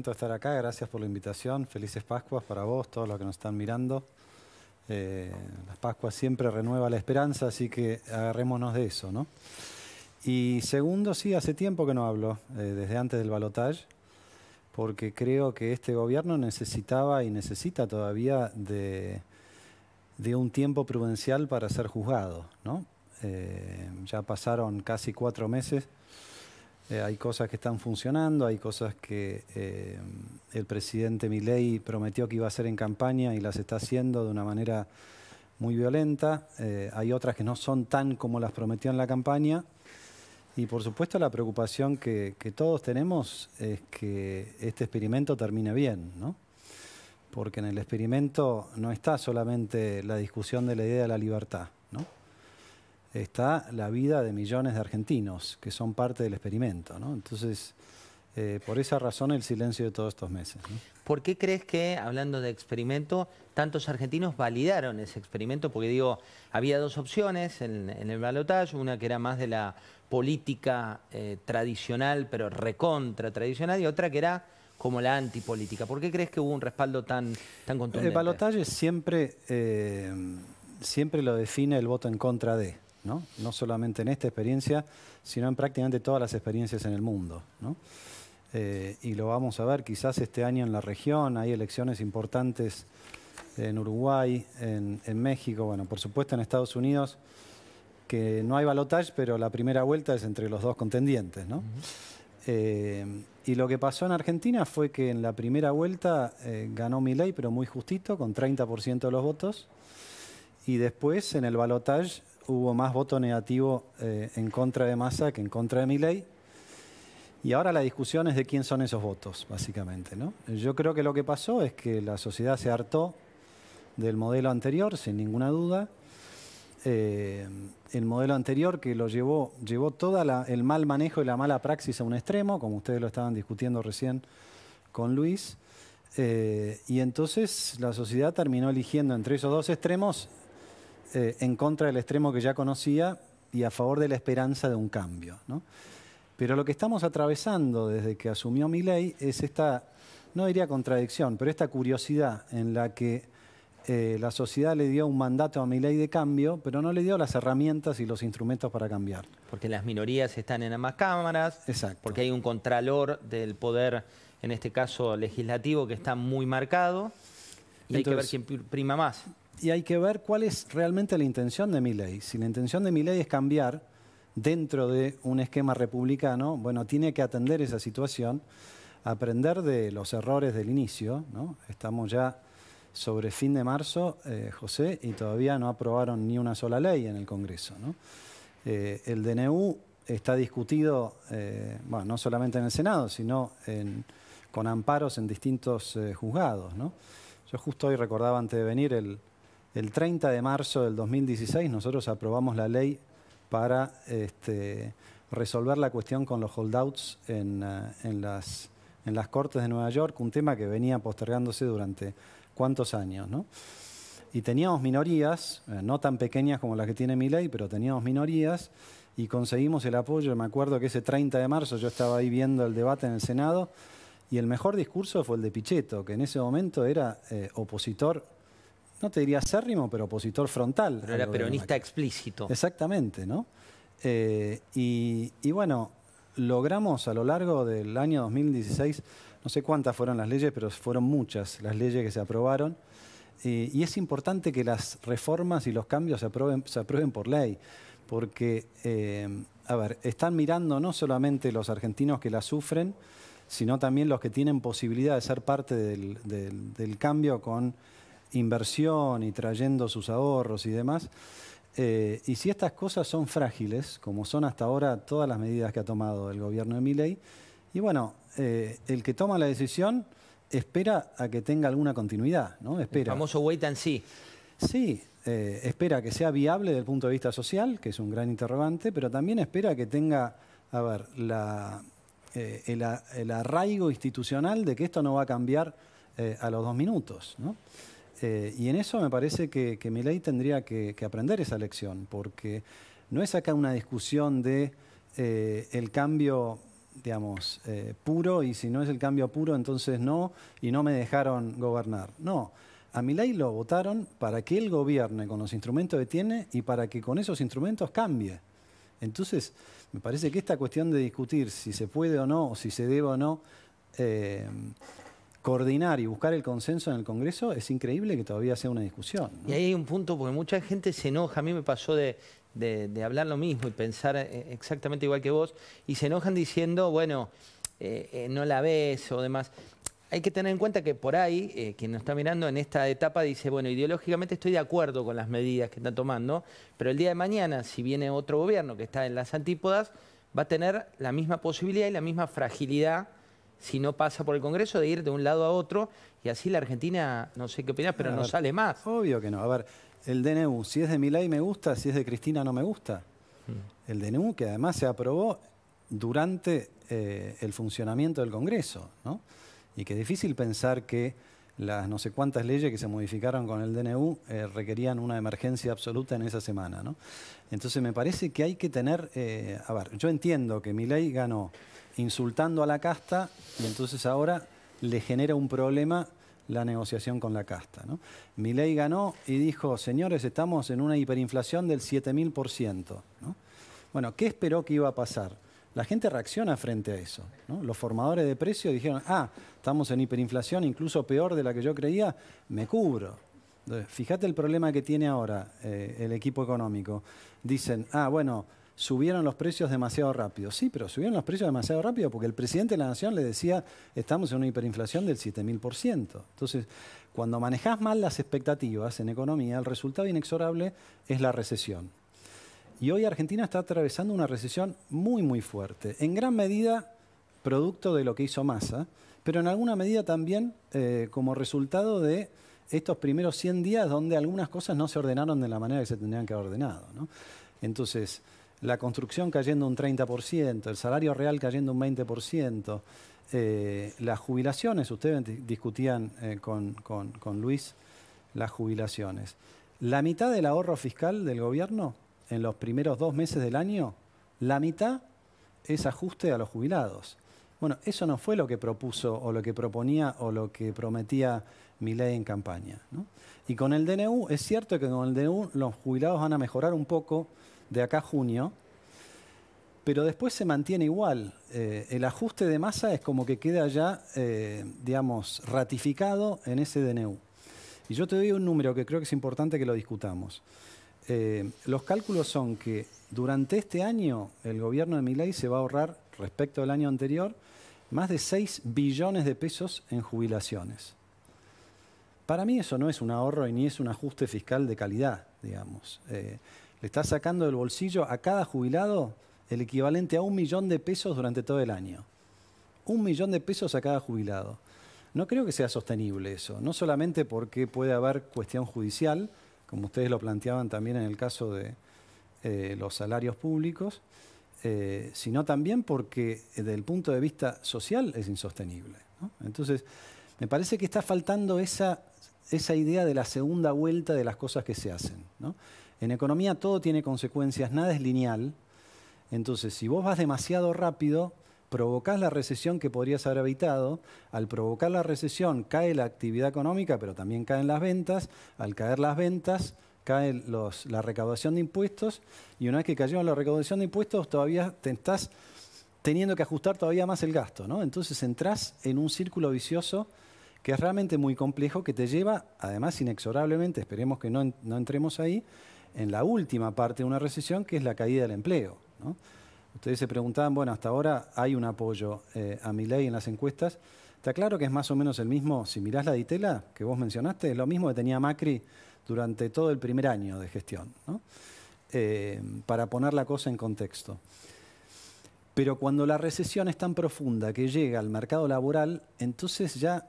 estar acá, gracias por la invitación, felices Pascuas para vos, todos los que nos están mirando. Eh, las Pascuas siempre renuevan la esperanza, así que agarrémonos de eso, ¿no? Y segundo, sí, hace tiempo que no hablo, eh, desde antes del balotaje, porque creo que este gobierno necesitaba y necesita todavía de, un tiempo prudencial para ser juzgado, ¿no? Eh, ya pasaron casi cuatro meses eh, hay cosas que están funcionando, hay cosas que eh, el presidente Milei prometió que iba a hacer en campaña y las está haciendo de una manera muy violenta. Eh, hay otras que no son tan como las prometió en la campaña. Y por supuesto la preocupación que, que todos tenemos es que este experimento termine bien, ¿no? Porque en el experimento no está solamente la discusión de la idea de la libertad está la vida de millones de argentinos que son parte del experimento. Entonces, eh, por esa razón el silencio de todos estos meses. ¿Por qué crees que, hablando de experimento, tantos argentinos validaron ese experimento? Porque digo, había dos opciones en, el balotaje, una que era más de la política eh, tradicional, pero recontra tradicional, y otra que era como la antipolítica. ¿Por qué crees que hubo un respaldo tan, tan contundente? El balotaje siempre, eh, siempre lo define el voto en contra de. ¿no? no solamente en esta experiencia, sino en prácticamente todas las experiencias en el mundo. Eh, y lo vamos a ver quizás este año en la región, hay elecciones importantes en Uruguay, en, México, bueno, por supuesto en Estados Unidos, que no hay balotage, pero la primera vuelta es entre los dos contendientes. Eh, y lo que pasó en Argentina fue que en la primera vuelta ganó eh, ganó Milei, pero muy justito, con 30% de los votos. Y después, en el balotage, hubo más voto negativo eh, en contra de Massa que en contra de Milei. Y ahora la discusión es de quién son esos votos, básicamente. ¿no? Yo creo que lo que pasó es que la sociedad se hartó del modelo anterior, sin ninguna duda. Eh, el modelo anterior que lo llevó, llevó todo el mal manejo y la mala praxis a un extremo, como ustedes lo estaban discutiendo recién con Luis. Eh, y entonces la sociedad terminó eligiendo entre esos dos extremos eh, en contra del extremo que ya conocía y a favor de la esperanza de un cambio. Pero lo que estamos atravesando desde que asumió mi ley es esta, no diría contradicción, pero esta curiosidad en la que eh, la sociedad le dio un mandato a mi ley de cambio, pero no le dio las herramientas y los instrumentos para cambiar. Porque las minorías están en ambas cámaras, porque hay un contralor del poder, en este caso legislativo, que está muy marcado, y hay que ver quién prima más. Y hay que ver cuál es realmente la intención de mi ley. Si la intención de mi ley es cambiar dentro de un esquema republicano, bueno, tiene que atender esa situación, aprender de los errores del inicio. ¿no? Estamos ya sobre fin de marzo, eh, José, y todavía no aprobaron ni una sola ley en el Congreso. Eh, el DNU está discutido, eh, bueno, no solamente en el Senado, sino con amparos en distintos juzgados. Yo justo hoy recordaba antes de venir el, el 30 de marzo del 2016 nosotros aprobamos la ley para este, resolver la cuestión con los holdouts eh, en, las, Cortes de Nueva York, un tema que venía postergándose durante cuántos años. ¿no? Y teníamos minorías, eh, no tan pequeñas como las que tiene mi ley, pero teníamos minorías y conseguimos el apoyo. Me acuerdo que ese 30 de marzo yo estaba ahí viendo el debate en el Senado y el mejor discurso fue el de Pichetto, que en ese momento era eh, opositor no te diría acérrimo, pero opositor frontal. Pero era peronista explícito. Exactamente, ¿no? Eh, y, bueno, logramos a lo largo del año 2016, no sé cuántas fueron las leyes, pero fueron muchas las leyes que se aprobaron. y es importante que las reformas y los cambios se aprueben, por ley, porque, eh, a ver, están mirando no solamente los argentinos que la sufren, sino también los que tienen posibilidad de ser parte del cambio con inversión y trayendo sus ahorros y demás. Eh, y si estas cosas son frágiles, como son hasta ahora todas las medidas que ha tomado el gobierno de Miley, y bueno, eh, el que toma la decisión espera a que tenga alguna continuidad, ¿no? Espera. El famoso wait and see. Sí, eh, espera que sea viable desde el punto de vista social, que es un gran interrogante, pero también espera que tenga, a ver, el, el, arraigo institucional de que esto no va a cambiar a los dos minutos, ¿no? Eh, y en eso me parece que, que ley tendría que, aprender esa lección, porque no es acá una discusión de eh, el cambio, digamos, eh, puro, y si no es el cambio puro, entonces no, y no me dejaron gobernar. No. A ley lo votaron para que él gobierne con los instrumentos que tiene y para que con esos instrumentos cambie. Entonces, me parece que esta cuestión de discutir si se puede o no, o si se debe o no, coordinar y buscar el consenso en el Congreso, es increíble que todavía sea una discusión. Y ahí hay un punto, porque mucha gente se enoja, a mí me pasó de, hablar lo mismo y pensar eh, exactamente igual que vos, y se enojan diciendo, bueno, eh, eh, no la ves o demás. Hay que tener en cuenta que por ahí, quien nos está mirando en esta etapa dice, bueno, ideológicamente estoy de acuerdo con las medidas que están tomando, pero el día de mañana, si viene otro gobierno que está en las antípodas, va a tener la misma posibilidad y la misma fragilidad si no pasa por el Congreso, de ir de un lado a otro y así la Argentina, no sé qué opinas pero no sale más. Obvio que no. A ver, el DNU, si es de Milay me gusta, si es de Cristina no me gusta. Mm. El DNU que además se aprobó durante eh, el funcionamiento del Congreso, ¿no? Y que es difícil pensar que las no sé cuántas leyes que se modificaron con el DNU eh, requerían una emergencia absoluta en esa semana. ¿no? Entonces me parece que hay que tener, eh, a ver, yo entiendo que mi ley ganó insultando a la casta y entonces ahora le genera un problema la negociación con la casta. ¿no? Milei ganó y dijo, señores, estamos en una hiperinflación del 7000%. Bueno, ¿qué esperó que iba a pasar? La gente reacciona frente a eso. Los formadores de precios dijeron, ah, estamos en hiperinflación, incluso peor de la que yo creía, me cubro. Entonces, fíjate el problema que tiene ahora eh, el equipo económico. Dicen, ah, bueno, subieron los precios demasiado rápido. Sí, pero subieron los precios demasiado rápido porque el presidente de la Nación le decía, estamos en una hiperinflación del 7.000%. Entonces, cuando manejas mal las expectativas en economía, el resultado inexorable es la recesión. Y hoy Argentina está atravesando una recesión muy, muy fuerte, en gran medida producto de lo que hizo Massa, pero en alguna medida también eh, como resultado de estos primeros 100 días donde algunas cosas no se ordenaron de la manera que se tendrían que haber ordenado. ¿no? Entonces, la construcción cayendo un 30%, el salario real cayendo un 20%, eh, las jubilaciones, ustedes discutían eh, con, Luis las jubilaciones. La mitad del ahorro fiscal del gobierno en los primeros dos meses del año, la mitad es ajuste a los jubilados. Bueno, eso no fue lo que propuso o lo que proponía o lo que prometía mi ley en campaña. Y con el DNU, es cierto que con el DNU los jubilados van a mejorar un poco, de acá a junio, pero después se mantiene igual. Eh, el ajuste de masa es como que queda ya, eh, digamos, ratificado en ese DNU. Y yo te doy un número que creo que es importante que lo discutamos. Eh, los cálculos son que durante este año el gobierno de Milei se va a ahorrar, respecto al año anterior, más de 6 billones de pesos en jubilaciones. Para mí eso no es un ahorro y ni es un ajuste fiscal de calidad, digamos le está sacando del bolsillo a cada jubilado el equivalente a un millón de pesos durante todo el año. Un millón de pesos a cada jubilado. No creo que sea sostenible eso, no solamente porque puede haber cuestión judicial, como ustedes lo planteaban también en el caso de eh, los salarios públicos, eh, sino también porque eh, desde el punto de vista social es insostenible. Entonces, me parece que está faltando esa, idea de la segunda vuelta de las cosas que se hacen. En economía todo tiene consecuencias, nada es lineal. Entonces, si vos vas demasiado rápido, provocás la recesión que podrías haber evitado. Al provocar la recesión cae la actividad económica, pero también caen las ventas. Al caer las ventas, cae la recaudación de impuestos. Y una vez que cayó la recaudación de impuestos, todavía te estás teniendo que ajustar todavía más el gasto. ¿no? Entonces entras en un círculo vicioso que es realmente muy complejo, que te lleva, además inexorablemente, esperemos que no, no entremos ahí, en la última parte de una recesión, que es la caída del empleo. Ustedes se preguntaban, bueno, hasta ahora hay un apoyo eh, a mi ley en las encuestas. Está claro que es más o menos el mismo, si mirás la ditela que vos mencionaste, es lo mismo que tenía Macri durante todo el primer año de gestión, eh, para poner la cosa en contexto. Pero cuando la recesión es tan profunda que llega al mercado laboral, entonces ya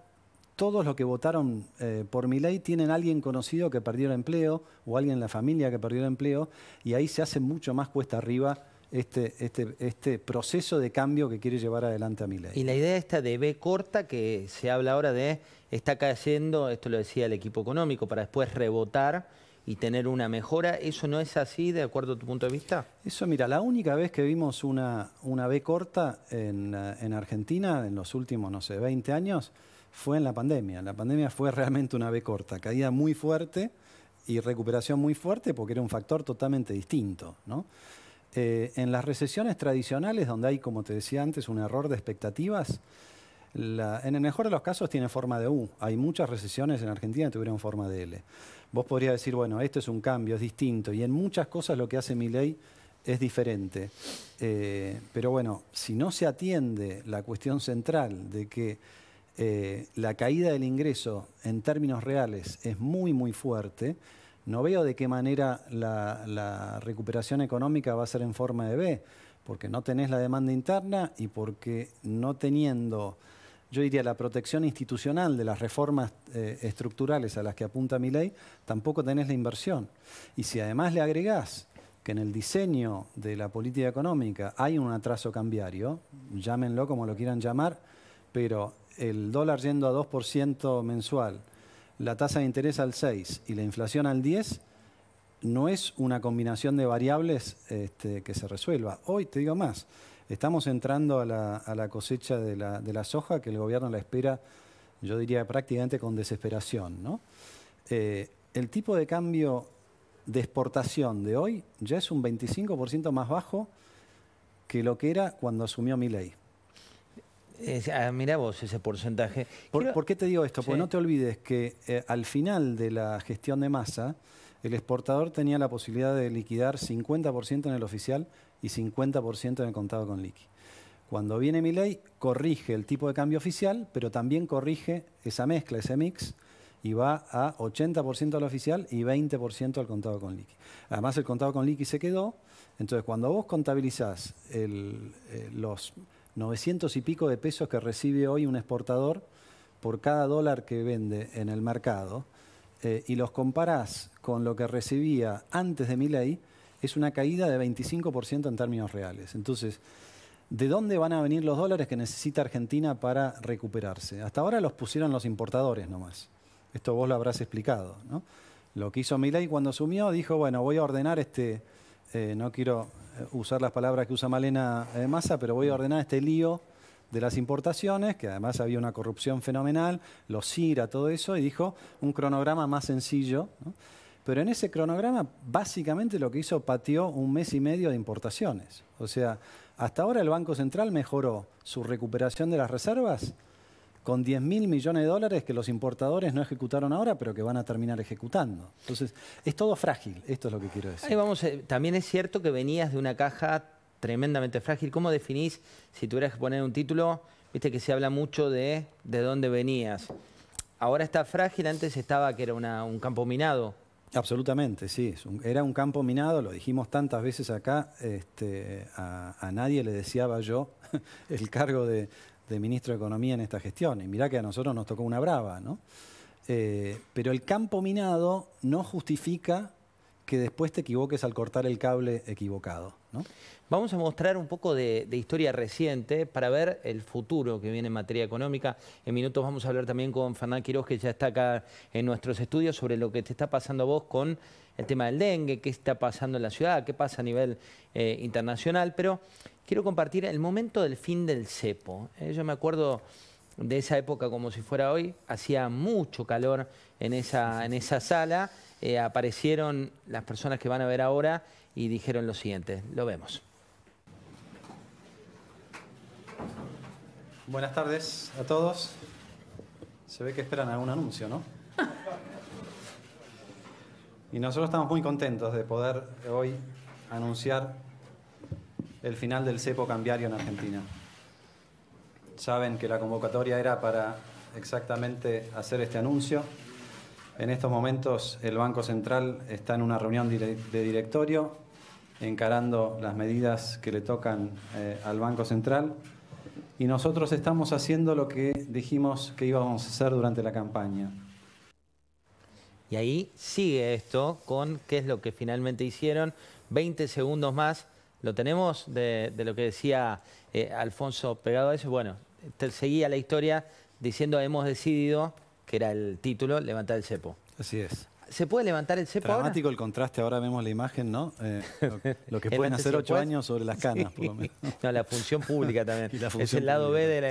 todos los que votaron eh, por mi ley tienen alguien conocido que perdió el empleo o alguien en la familia que perdió el empleo y ahí se hace mucho más cuesta arriba este, este, este, proceso de cambio que quiere llevar adelante a mi ley. Y la idea esta de B corta que se habla ahora de está cayendo, esto lo decía el equipo económico, para después rebotar y tener una mejora, ¿eso no es así de acuerdo a tu punto de vista? Eso, mira, la única vez que vimos una, B corta en, eh, en Argentina en los últimos, no sé, 20 años fue en la pandemia. La pandemia fue realmente una B corta, caída muy fuerte y recuperación muy fuerte porque era un factor totalmente distinto. Eh, en las recesiones tradicionales, donde hay, como te decía antes, un error de expectativas, en el mejor de los casos tiene forma de U. Hay muchas recesiones en Argentina que tuvieron forma de L. Vos podrías decir, bueno, esto es un cambio, es distinto, y en muchas cosas lo que hace mi ley es diferente. Eh, pero bueno, si no se atiende la cuestión central de que eh, la caída del ingreso en términos reales es muy, muy fuerte, no veo de qué manera la, recuperación económica va a ser en forma de B, porque no tenés la demanda interna y porque no teniendo yo diría, la protección institucional de las reformas eh, estructurales a las que apunta mi ley, tampoco tenés la inversión. Y si además le agregás que en el diseño de la política económica hay un atraso cambiario, llámenlo como lo quieran llamar, pero el dólar yendo a 2% mensual, la tasa de interés al 6% y la inflación al 10%, no es una combinación de variables este, que se resuelva. Hoy te digo más, estamos entrando a la, cosecha de la, soja que el gobierno la espera, yo diría prácticamente con desesperación. Eh, el tipo de cambio de exportación de hoy ya es un 25% más bajo que lo que era cuando asumió mi ley. Ah, mirá vos ese porcentaje. Por, qué te digo esto? pues no te olvides que eh, al final de la gestión de masa, el exportador tenía la posibilidad de liquidar 50% en el oficial y 50% en el contado con liqui. Cuando viene mi ley, corrige el tipo de cambio oficial, pero también corrige esa mezcla, ese mix, y va a 80% al oficial y 20% al contado con liqui. Además, el contado con liqui se quedó. Entonces, cuando vos contabilizás eh, los 900 y pico de pesos que recibe hoy un exportador por cada dólar que vende en el mercado, eh, y los comparás con lo que recibía antes de mi es una caída de 25% en términos reales. Entonces, ¿de dónde van a venir los dólares que necesita Argentina para recuperarse? Hasta ahora los pusieron los importadores nomás. Esto vos lo habrás explicado. ¿no? Lo que hizo Milei cuando asumió, dijo, bueno, voy a ordenar este, eh, no quiero eh, usar las palabras que usa Malena de Massa, pero voy a ordenar este lío de las importaciones, que además había una corrupción fenomenal, los CIRA, todo eso, y dijo un cronograma más sencillo. Pero en ese cronograma, básicamente lo que hizo pateó un mes y medio de importaciones. O sea, hasta ahora el Banco Central mejoró su recuperación de las reservas con 10 mil millones de dólares que los importadores no ejecutaron ahora, pero que van a terminar ejecutando. Entonces, es todo frágil, esto es lo que quiero decir. Eh, también es cierto que venías de una caja tremendamente frágil. ¿Cómo definís, si tuvieras que poner un título, viste que se habla mucho de de dónde venías? Ahora está frágil, antes estaba que era un campo minado. Absolutamente, sí. Era un campo minado, lo dijimos tantas veces acá, este, a, nadie le deseaba yo el cargo de, de ministro de Economía en esta gestión. Y mirá que a nosotros nos tocó una brava, ¿no? Eh, pero el campo minado no justifica que después te equivoques al cortar el cable equivocado. Vamos a mostrar un poco de, historia reciente para ver el futuro que viene en materia económica. En minutos vamos a hablar también con Fernán Quiroz, que ya está acá en nuestros estudios, sobre lo que te está pasando a vos con el tema del dengue, qué está pasando en la ciudad, qué pasa a nivel eh, internacional. Pero quiero compartir el momento del fin del cepo. Eh. yo me acuerdo de esa época como si fuera hoy, hacía mucho calor en esa, sala, eh, aparecieron las personas que van a ver ahora y dijeron lo siguiente. Lo vemos. Buenas tardes a todos. Se ve que esperan algún anuncio, ¿no? Y nosotros estamos muy contentos de poder hoy anunciar el final del cepo cambiario en Argentina. Saben que la convocatoria era para exactamente hacer este anuncio. En estos momentos el Banco Central está en una reunión de directorio encarando las medidas que le tocan eh, al Banco Central y nosotros estamos haciendo lo que dijimos que íbamos a hacer durante la campaña. Y ahí sigue esto con qué es lo que finalmente hicieron. 20 segundos más, lo tenemos de, lo que decía eh, Alfonso pegado a eso. Bueno, seguía la historia diciendo hemos decidido, que era el título, levantar el cepo. Así es. ¿Se puede levantar el cepo Dramático el contraste, ahora vemos la imagen, ¿no? Eh, lo, que pueden hacer ocho años sobre las canas, por lo menos. No, la función pública también. es el lado B de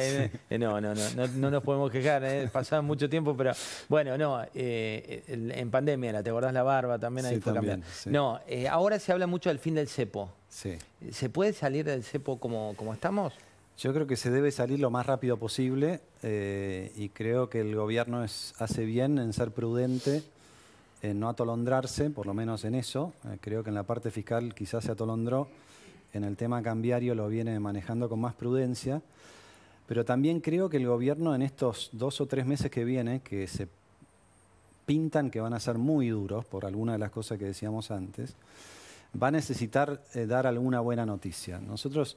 la... No, no, no, no, nos podemos quejar, ¿eh? pasaba mucho tiempo, pero bueno, no, eh, en pandemia, ¿la ¿te acordás la barba? También ahí fue también, No, eh, ahora se habla mucho del fin del cepo. Sí. ¿Se puede salir del cepo como, como estamos? Yo creo que se debe salir lo más rápido posible y creo que el gobierno hace bien en ser prudente en eh, no atolondrarse, por lo menos en eso. Eh, creo que en la parte fiscal quizás se atolondró, en el tema cambiario lo viene manejando con más prudencia, pero también creo que el gobierno en estos dos o tres meses que vienen, que se pintan que van a ser muy duros por alguna de las cosas que decíamos antes, va a necesitar eh, dar alguna buena noticia. Nosotros,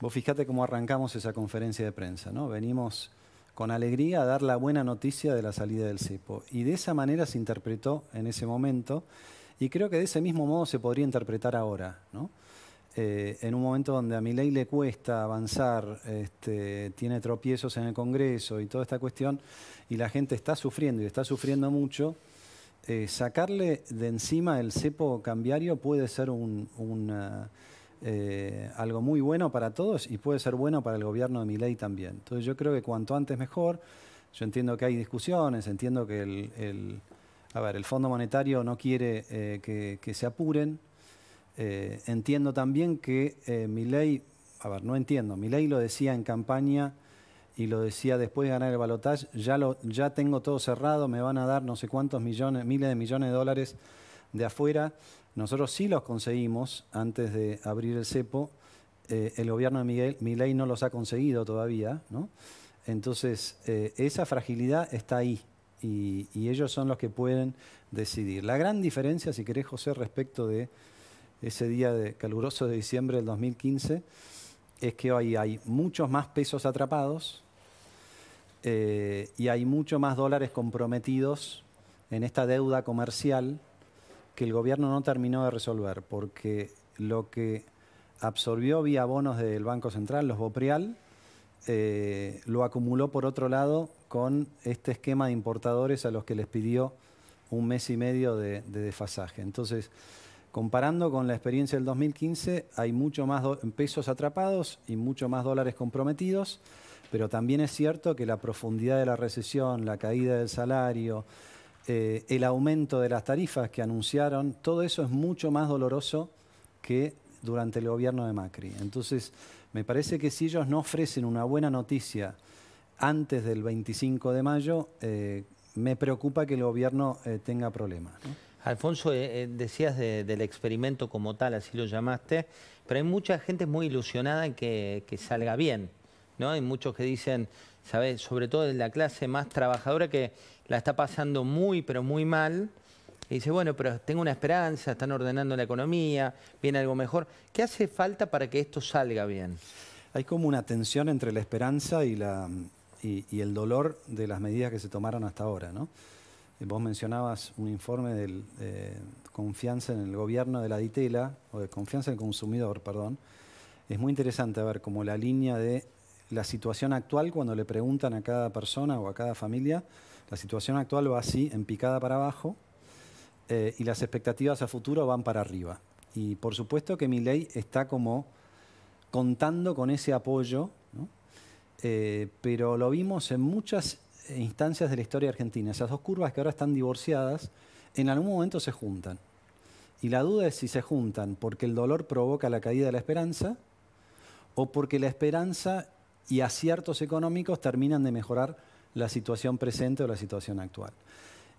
vos fijate cómo arrancamos esa conferencia de prensa, ¿no? Venimos con alegría dar la buena noticia de la salida del cepo. Y de esa manera se interpretó en ese momento y creo que de ese mismo modo se podría interpretar ahora. Eh, en un momento donde a mi ley le cuesta avanzar, este, tiene tropiezos en el Congreso y toda esta cuestión, y la gente está sufriendo y está sufriendo mucho, eh, sacarle de encima el cepo cambiario puede ser un, eh, algo muy bueno para todos y puede ser bueno para el gobierno de mi ley también. Entonces yo creo que cuanto antes mejor. Yo entiendo que hay discusiones, entiendo que el, a ver, el Fondo Monetario no quiere eh, que, se apuren. Eh, entiendo también que ley, a ver, no entiendo, ley lo decía en campaña y lo decía después de ganar el balotaje, ya lo ya tengo todo cerrado, me van a dar no sé cuántos millones, miles de millones de dólares de afuera. Nosotros sí los conseguimos antes de abrir el cepo. Eh, el gobierno de Miguel, Miley no los ha conseguido todavía, ¿no? Entonces, eh, esa fragilidad está ahí y, ellos son los que pueden decidir. La gran diferencia, si querés, José, respecto de ese día de caluroso de diciembre del 2015, es que hoy hay muchos más pesos atrapados eh, y hay muchos más dólares comprometidos en esta deuda comercial que el gobierno no terminó de resolver, porque lo que absorbió vía bonos del Banco Central, los Boprial, eh, lo acumuló por otro lado con este esquema de importadores a los que les pidió un mes y medio de, de desfasaje. Entonces, comparando con la experiencia del 2015, hay mucho más pesos atrapados y mucho más dólares comprometidos, pero también es cierto que la profundidad de la recesión, la caída del salario, eh, el aumento de las tarifas que anunciaron, todo eso es mucho más doloroso que durante el gobierno de Macri. Entonces, me parece que si ellos no ofrecen una buena noticia antes del 25 de mayo, eh, me preocupa que el gobierno eh, tenga problemas. Alfonso, decías del experimento como tal, así lo llamaste, pero hay mucha gente muy ilusionada en que, que salga bien. ¿no? Hay muchos que dicen, sobre todo en la clase más trabajadora que la está pasando muy, pero muy mal. Y dice, bueno, pero tengo una esperanza, están ordenando la economía, viene algo mejor. ¿Qué hace falta para que esto salga bien? Hay como una tensión entre la esperanza y, la, y, el dolor de las medidas que se tomaron hasta ahora, ¿no? Eh, vos mencionabas un informe de eh, confianza en el gobierno de la DITELA, o de confianza en el consumidor, perdón. Es muy interesante ver como la línea de la situación actual, cuando le preguntan a cada persona o a cada familia, la situación actual va así, en picada para abajo, eh, y las expectativas a futuro van para arriba. Y por supuesto que mi ley está como contando con ese apoyo, eh, pero lo vimos en muchas instancias de la historia argentina. Esas dos curvas que ahora están divorciadas, en algún momento se juntan. Y la duda es si se juntan porque el dolor provoca la caída de la esperanza o porque la esperanza y aciertos económicos terminan de mejorar la situación presente o la situación actual.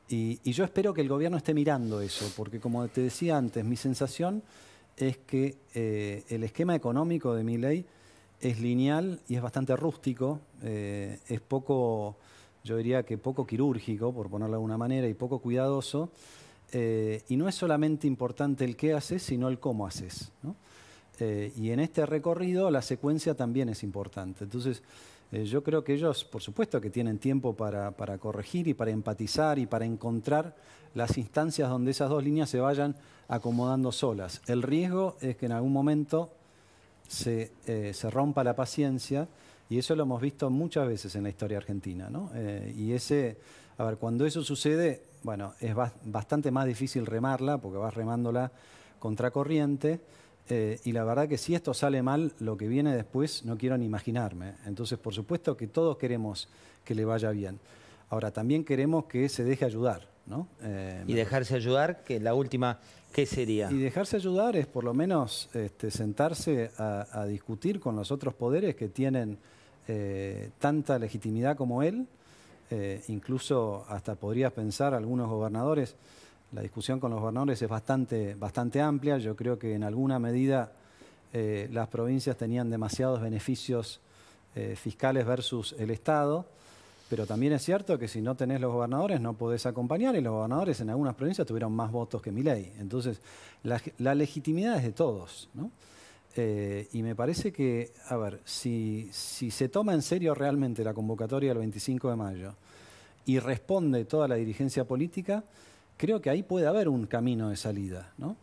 Y, yo espero que el gobierno esté mirando eso, porque como te decía antes, mi sensación es que eh, el esquema económico de mi ley es lineal y es bastante rústico, eh, es poco, yo diría que poco quirúrgico, por ponerlo de alguna manera, y poco cuidadoso. Eh, y no es solamente importante el qué haces, sino el cómo haces. Eh, y en este recorrido la secuencia también es importante. Entonces, eh, yo creo que ellos, por supuesto, que tienen tiempo para, corregir y para empatizar y para encontrar las instancias donde esas dos líneas se vayan acomodando solas. El riesgo es que en algún momento se, eh, rompa la paciencia y eso lo hemos visto muchas veces en la historia argentina. y ese, a ver, cuando eso sucede, bueno, es bastante más difícil remarla porque vas remándola contracorriente. Eh, y la verdad que si esto sale mal, lo que viene después no quiero ni imaginarme. Entonces, por supuesto que todos queremos que le vaya bien. Ahora, también queremos que se deje ayudar, eh, y dejarse ayudar, que la última, ¿qué sería? Y dejarse ayudar es por lo menos este, sentarse a, discutir con los otros poderes que tienen eh, tanta legitimidad como él. incluso hasta podrías pensar algunos gobernadores la discusión con los gobernadores es bastante, bastante amplia. Yo creo que en alguna medida eh, las provincias tenían demasiados beneficios eh, fiscales versus el Estado, pero también es cierto que si no tenés los gobernadores no podés acompañar y los gobernadores en algunas provincias tuvieron más votos que mi ley. Entonces, la, legitimidad es de todos. Eh, y me parece que, a ver, si, si se toma en serio realmente la convocatoria del 25 de mayo y responde toda la dirigencia política, creo que ahí puede haber un camino de salida, ¿no?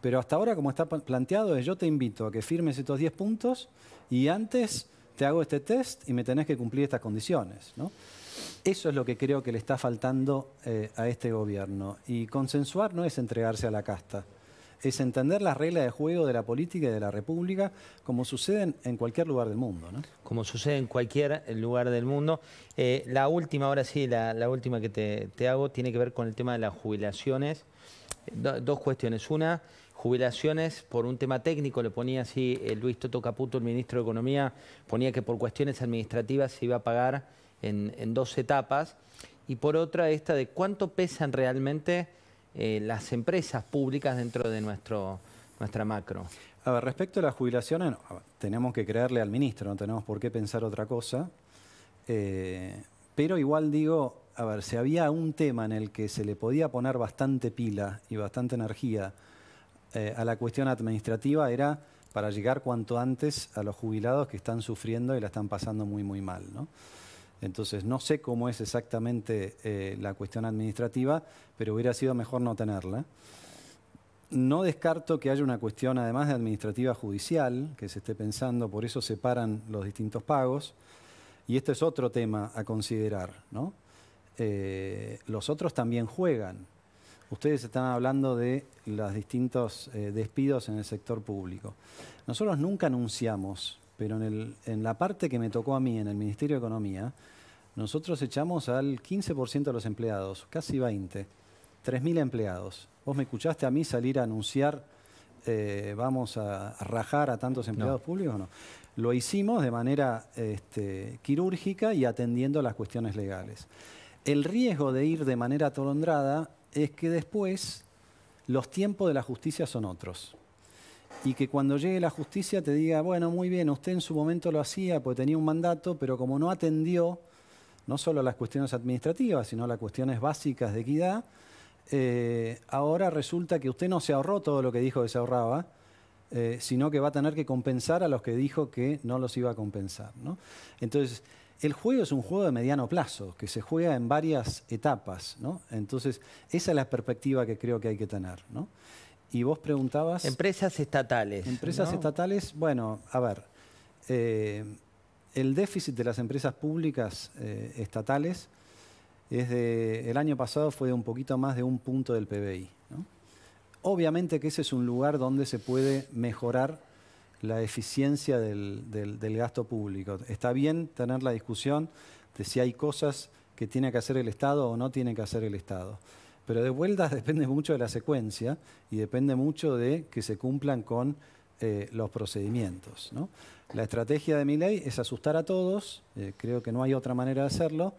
Pero hasta ahora, como está planteado, es yo te invito a que firmes estos 10 puntos y antes te hago este test y me tenés que cumplir estas condiciones, ¿no? Eso es lo que creo que le está faltando eh, a este gobierno. Y consensuar no es entregarse a la casta es entender las reglas de juego de la política y de la república como suceden en cualquier lugar del mundo. ¿no? Como sucede en cualquier lugar del mundo. Eh, la última, ahora sí, la, última que te, hago tiene que ver con el tema de las jubilaciones. dos cuestiones. Una, jubilaciones por un tema técnico, le ponía así eh, Luis Toto Caputo, el ministro de Economía, ponía que por cuestiones administrativas se iba a pagar en, en dos etapas. Y por otra, esta de cuánto pesan realmente eh, las empresas públicas dentro de nuestro, nuestra macro. A ver, respecto a las jubilaciones, eh, tenemos que creerle al ministro, no tenemos por qué pensar otra cosa. Eh, pero igual digo, a ver, si había un tema en el que se le podía poner bastante pila y bastante energía a la cuestión administrativa era para llegar cuanto antes a los jubilados que están sufriendo y la están pasando muy, muy mal. ¿no? Entonces, no sé cómo es exactamente eh, la cuestión administrativa, pero hubiera sido mejor no tenerla. No descarto que haya una cuestión, además de administrativa judicial, que se esté pensando, por eso separan los distintos pagos. Y este es otro tema a considerar. Eh, los otros también juegan. Ustedes están hablando de los distintos eh, despidos en el sector público. Nosotros nunca anunciamos pero en, la parte que me tocó a mí, en el Ministerio de Economía, nosotros echamos al 15% de los empleados, casi 20, 3.000 empleados. Vos me escuchaste a mí salir a anunciar, eh, vamos a rajar a tantos empleados públicos o no. Lo hicimos de manera este, quirúrgica y atendiendo las cuestiones legales. El riesgo de ir de manera atolondrada es que después los tiempos de la justicia son otros y que cuando llegue la justicia te diga, bueno, muy bien, usted en su momento lo hacía porque tenía un mandato, pero como no atendió no solo las cuestiones administrativas, sino las cuestiones básicas de equidad, eh, ahora resulta que usted no se ahorró todo lo que dijo que se ahorraba, eh, sino que va a tener que compensar a los que dijo que no los iba a compensar. Entonces, el juego es un juego de mediano plazo, que se juega en varias etapas. Entonces, esa es la perspectiva que creo que hay que tener. Y vos preguntabas... Empresas estatales. Empresas estatales, bueno, a ver, eh, el déficit de las empresas públicas eh, estatales es de, el año pasado fue de un poquito más de un punto del PBI. Obviamente que ese es un lugar donde se puede mejorar la eficiencia del gasto público. Está bien tener la discusión de si hay cosas que tiene que hacer el Estado o no tiene que hacer el Estado. Pero de vuelta depende mucho de la secuencia y depende mucho de que se cumplan con eh, los procedimientos. La estrategia de mi ley es asustar a todos, eh, creo que no hay otra manera de hacerlo,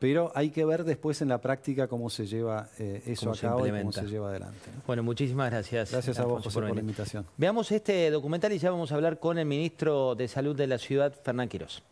pero hay que ver después en la práctica cómo se lleva eh, eso a cabo y cómo se lleva adelante. Bueno, muchísimas gracias. Gracias a vos, por, la invitación. Veamos este documental y ya vamos a hablar con el ministro de Salud de la ciudad, Fernán Quiroz.